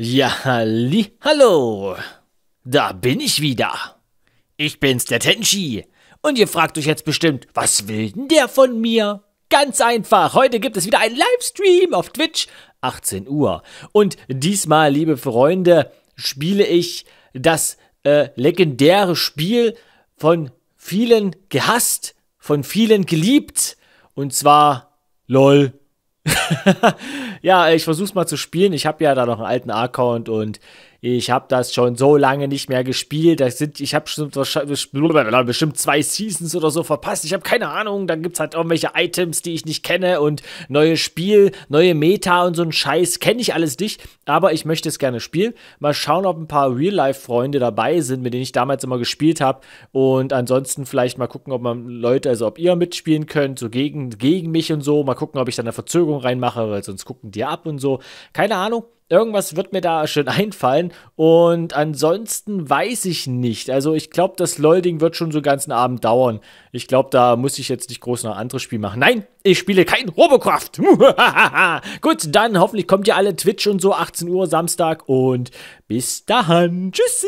Ja, halli, hallo. Da bin ich wieder. Ich bin's, der Tenchi. Und ihr fragt euch jetzt bestimmt, was will denn der von mir? Ganz einfach. Heute gibt es wieder einen Livestream auf Twitch, 18 Uhr. Und diesmal, liebe Freunde, spiele ich das äh, legendäre Spiel von vielen gehasst, von vielen geliebt. Und zwar LOL. Ja, ich versuch's mal zu spielen. Ich habe ja da noch einen alten Account und ich habe das schon so lange nicht mehr gespielt. Das sind, ich habe bestimmt zwei Seasons oder so verpasst. Ich habe keine Ahnung. Da gibt es halt irgendwelche Items, die ich nicht kenne und neue Spiel, neue Meta und so ein Scheiß. Kenne ich alles nicht, aber ich möchte es gerne spielen. Mal schauen, ob ein paar Real-Life-Freunde dabei sind, mit denen ich damals immer gespielt habe. Und ansonsten vielleicht mal gucken, ob man Leute, also ob ihr mitspielen könnt, so gegen, gegen mich und so. Mal gucken, ob ich da eine Verzögerung reinmache, weil sonst gucken lenken dir ab und so. Keine Ahnung. Irgendwas wird mir da schon einfallen. Und ansonsten weiß ich nicht. Also ich glaube, das Lolding wird schon so ganzen Abend dauern. Ich glaube, da muss ich jetzt nicht groß noch ein anderes Spiel machen. Nein, ich spiele kein Robocraft. Gut, dann hoffentlich kommt ihr alle Twitch und so 18 Uhr Samstag. Und bis dahin. Tschüssi.